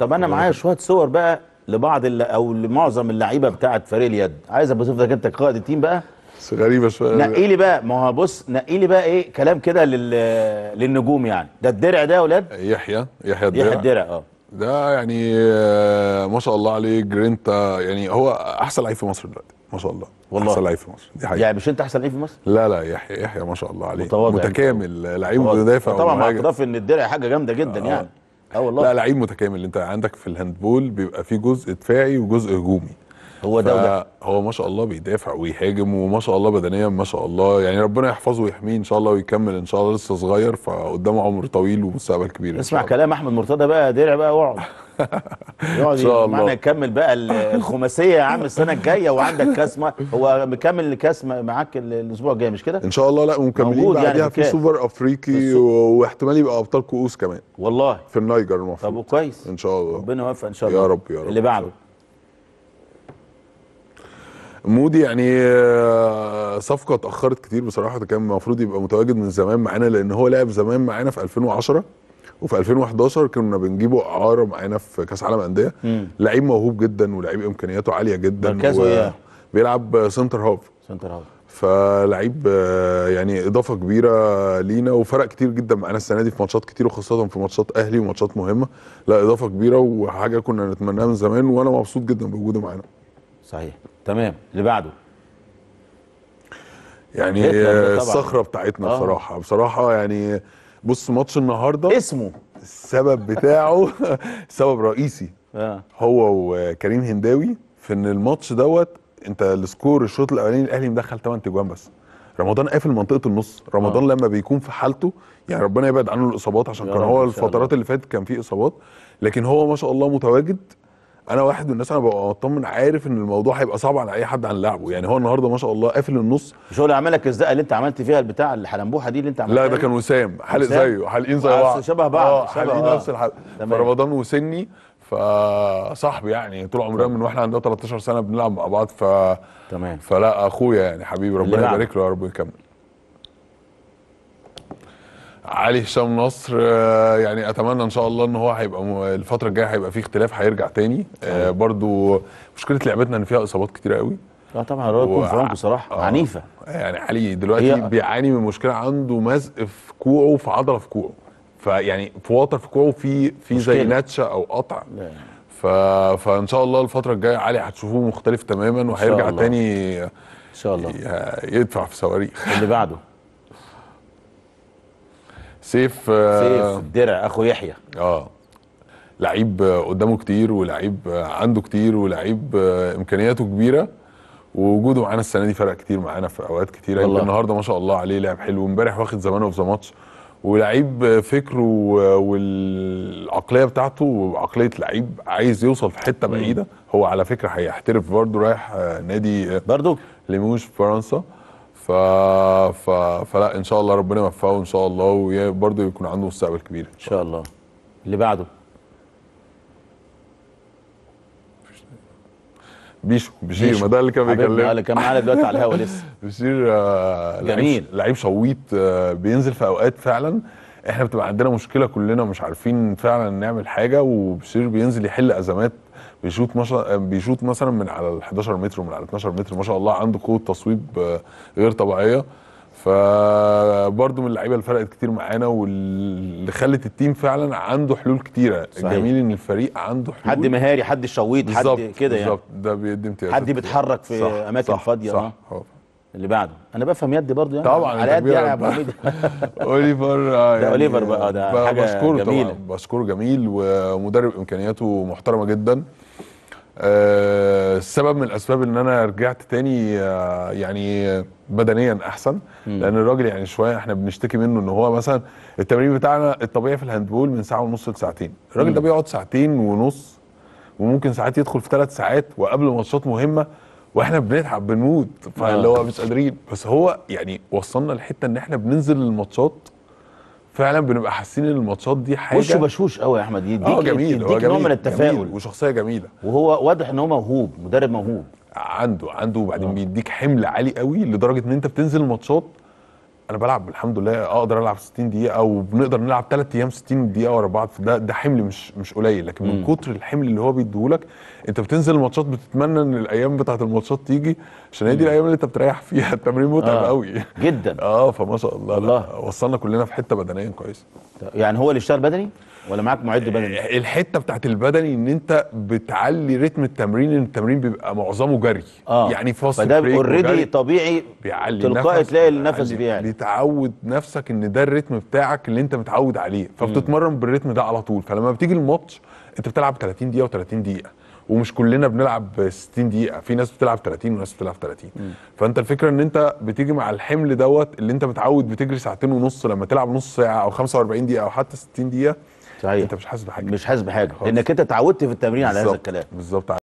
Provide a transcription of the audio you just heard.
طب انا معايا شويه صور بقى لبعض اللي او لمعظم اللعيبه بتاعه فريق اليد عايز ابقى لك انت قائد التيم بقى بس غريبه شويه نقي لي بقى ما هو بص نقي لي بقى ايه كلام كده لل... للنجوم يعني ده الدرع ده يا اولاد يحيى يحيى الدرع يحيى الدرع اه ده يعني آه، ما شاء الله عليه جرينتا يعني هو احسن لعيب في مصر دلوقتي ما شاء الله والله احسن لعيب في مصر دي حقيقه يعني مش انت احسن لعيب في مصر؟ لا لا يحيى يحيى ما شاء الله عليه متواضع متكامل لعيب مدافع طبعا مع اعتراف ان الدرع حاجه جامده جدا آه. يعني اه والله لا لعيب متكامل انت عندك في الهاندبول بيبقى في جزء دفاعي وجزء هجومي هو ده وده هو ما شاء الله بيدافع ويهاجم وما شاء الله بدنيا ما شاء الله يعني ربنا يحفظه ويحميه ان شاء الله ويكمل ان شاء الله لسه صغير فقدامه عمر طويل ومستقبل كبير اسمع كلام احمد مرتضى بقى درع بقى واقعد يقعد معانا يكمل معنا بقى الخماسيه يا عم السنه الجايه وعندك كاس هو مكمل الكاس معاك الاسبوع الجاي مش كده؟ ان شاء الله لا ومكملين بعديها يعني في سوبر افريقي واحتمال يبقى ابطال كؤوس كمان والله في النايجر المفروض طب كويس ان شاء الله ربنا يوفق ان شاء الله يا رب يا رب اللي بعده مودي يعني آه، صفقه اتاخرت كتير بصراحه كان المفروض يبقى متواجد من زمان معانا لان هو لعب زمان معانا في 2010 وفي 2011 كنا بنجيبه اعاره معانا في كاس عالم انديه لعيب موهوب جدا ولعيب امكانياته عاليه جدا مركزه ايه؟ بيلعب سنتر هاف سنتر هاف فلعيب يعني اضافه كبيره لينا وفرق كتير جدا معانا السنه دي في ماتشات كتير وخاصه في ماتشات اهلي وماتشات مهمه لا اضافه كبيره وحاجه كنا نتمناها من زمان وانا مبسوط جدا بوجوده معانا صحيح تمام اللي بعده يعني الصخره بتاعتنا آه. بصراحه بصراحه يعني بص ماتش النهارده اسمه السبب بتاعه سبب رئيسي آه. هو وكريم هنداوي في ان الماتش دوت انت السكور الشوط الاولاني الاهلي مدخل 8 تجوان بس رمضان قافل منطقه النص رمضان آه. لما بيكون في حالته يعني ربنا يبعد عنه الاصابات عشان كان هو الفترات اللي فاتت كان فيه اصابات لكن هو ما شاء الله متواجد انا واحد من الناس انا ببقى مطمن عارف ان الموضوع هيبقى صعب على اي حد عن لعبه يعني هو النهارده ما شاء الله قافل النص شغل عملك الزقه اللي انت عملت فيها البتاع الحلمبوحه دي اللي انت عملتها لا ده كان وسام حالق زيه حالقين زي آه، بعض شبه بعض اه حالقين نفس الحلقه فرمضان وسني فصاحبي يعني طول عمرنا من واحنا عندنا 13 سنه بنلعب مع بعض ف تمام فلا اخويا يعني حبيبي ربنا يبارك له يا رب ويكمل علي هشام نصر آه، يعني اتمنى ان شاء الله ان هو هيبقى الفتره الجايه هيبقى فيه اختلاف هيرجع تاني آه، آه. برضو مشكله لعبتنا ان فيها اصابات كتيره قوي اه طبعا الراجل و... فرانكو صراحه آه عنيفه يعني علي دلوقتي هي... بيعاني من مشكله عنده مزق في كوعه في عضله في كوعه فيعني في وتر في كوعه في في زي نتشه او قطع لا. ف... فان شاء الله الفتره الجايه علي هتشوفوه مختلف تماما وهيرجع تاني ان شاء الله يدفع في صواريخ اللي بعده سيف آه، سيف الدرع اخو يحيى اه لعيب قدامه كتير ولعيب عنده كتير ولعيب آه، امكانياته كبيره ووجوده معانا السنه دي فرق كتير معانا في اوقات كتيره والله. النهارده ما شاء الله عليه لعب حلو امبارح واخد زمانه في ماتش ولعيب فكره والعقليه بتاعته وعقليه لعيب عايز يوصل في حته بعيده هو على فكره هيحترف برضه رايح آه، نادي برضه ليموش في فرنسا ف... ف... فلا ان شاء الله ربنا يوفقه ان شاء الله وبرده يكون عنده مستقبل كبير ان شاء الله اللي بعده بيشو بيشير بيشو. ما ده اللي كان بيكلمني اللي كان معانا دلوقتي على الهوا لسه بيشير آه، جميل لعيب شويط آه، بينزل في اوقات فعلا احنا بتبقى عندنا مشكله كلنا مش عارفين فعلا نعمل حاجه وبشير بينزل يحل ازمات بيشوط ما شاء بيشوط مثلا من على ال 11 متر ومن على 12 متر ما شاء الله عنده قوه تصويب آه، غير طبيعيه فبرضه من اللعيبه اللي فرقت كتير معانا واللي خلت التيم فعلا عنده حلول كتيره صحيح. الجميل ان الفريق عنده حلول حد مهاري حد شويط حد كده يعني بالظبط ده بيدي امتياز حد بيتحرك في صح اماكن صح فاضيه صح صح آه. اللي بعده انا بفهم يدي برضه يعني طبعا على قد يعني ابو حميد اوليفر آه، ده يعني اوليفر بقى ده حاجه بشكره جميله بشكره جميل ومدرب امكانياته محترمه جدا السبب آه، من الاسباب ان انا رجعت تاني آه، يعني بدنيا احسن لان الراجل يعني شويه احنا بنشتكي منه ان هو مثلا التمرين بتاعنا الطبيعي في الهاندبول من ساعه ونص لساعتين الراجل ده بيقعد ساعتين ونص وممكن ساعات يدخل في ثلاث ساعات وقبل ماتشات مهمه واحنا بنتعب بنموت فاللي آه. هو مش قادرين بس هو يعني وصلنا لحته ان احنا بننزل الماتشات فعلا بنبقى حاسين ان الماتشات دي حاجه وشه بشوش قوي يا احمد يديك اه جميل هو جميل نوع من التفاؤل جميل وشخصيه جميله وهو واضح ان هو موهوب مدرب موهوب عنده عنده وبعدين آه. بيديك حمل عالي قوي لدرجه ان انت بتنزل الماتشات انا بلعب الحمد لله اقدر العب 60 دقيقه او بنقدر نلعب ثلاث ايام 60 دقيقه ورا بعض ده ده حمل مش مش قليل لكن من كتر الحمل اللي هو بيديهولك انت بتنزل الماتشات بتتمنى ان الايام بتاعه الماتشات تيجي عشان هي دي الايام اللي انت بتريح فيها التمرين متعب آه. قوي جدا اه فما شاء الله, الله. وصلنا كلنا في حته بدنيا كويسه يعني هو اللي اشتغل بدني؟ ولا معاك معد آه، بدني الحته بتاعت البدني ان انت بتعلي رتم التمرين ان التمرين بيبقى معظمه جري آه. يعني فاصل فده اوريدي طبيعي بيعلي تلقائي تلاقي النفس بيعلي بتعود نفسك ان ده الريتم بتاعك اللي انت متعود عليه فبتتمرن بالريتم ده على طول فلما بتيجي الماتش انت بتلعب 30 دقيقه و30 دقيقه ومش كلنا بنلعب 60 دقيقه في ناس بتلعب 30 وناس بتلعب 30 مم. فانت الفكره ان انت بتيجي مع الحمل دوت اللي انت متعود بتجري ساعتين ونص لما تلعب نص ساعه او 45 دقيقه او حتى 60 دقيقه صحيح انت مش حاسس بحاجه مش حاسس بحاجه خالص. لانك انت اتعودت في التمرين على هذا الكلام بالظبط